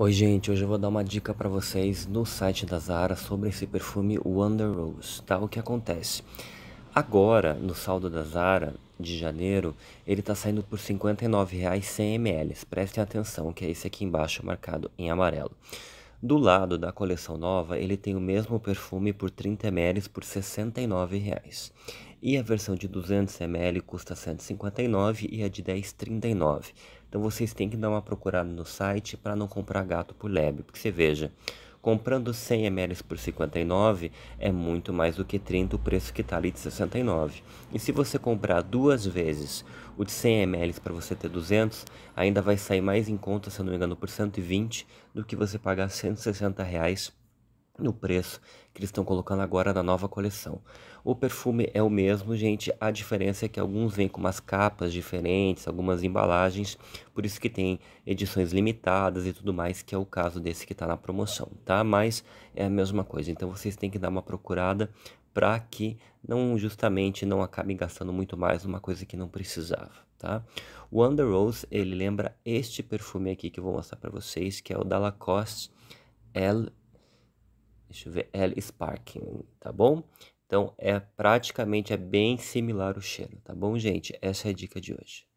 Oi gente, hoje eu vou dar uma dica para vocês no site da Zara sobre esse perfume Wonder Rose, tá? O que acontece? Agora, no saldo da Zara de janeiro, ele está saindo por R$ 59100 ml Prestem atenção que é esse aqui embaixo marcado em amarelo. Do lado da coleção nova, ele tem o mesmo perfume por 30ml por R$ 69,00. E a versão de 200ml custa R$ 159 e a de 10 R$ 39,00. Então vocês têm que dar uma procurada no site para não comprar gato por lebre, porque você veja, comprando 100 ml por 59 é muito mais do que 30 o preço que está ali de 69. E se você comprar duas vezes o de 100 ml para você ter 200, ainda vai sair mais em conta, se eu não me engano, por 120 do que você pagar 160 reais no preço que eles estão colocando agora na nova coleção. O perfume é o mesmo, gente, a diferença é que alguns vêm com umas capas diferentes, algumas embalagens, por isso que tem edições limitadas e tudo mais, que é o caso desse que está na promoção, tá? Mas é a mesma coisa, então vocês têm que dar uma procurada para que não justamente não acabe gastando muito mais numa coisa que não precisava, tá? O Under Rose, ele lembra este perfume aqui que eu vou mostrar para vocês, que é o da Lacoste L deixa eu ver, L Sparking, tá bom? Então é praticamente é bem similar o cheiro, tá bom, gente? Essa é a dica de hoje.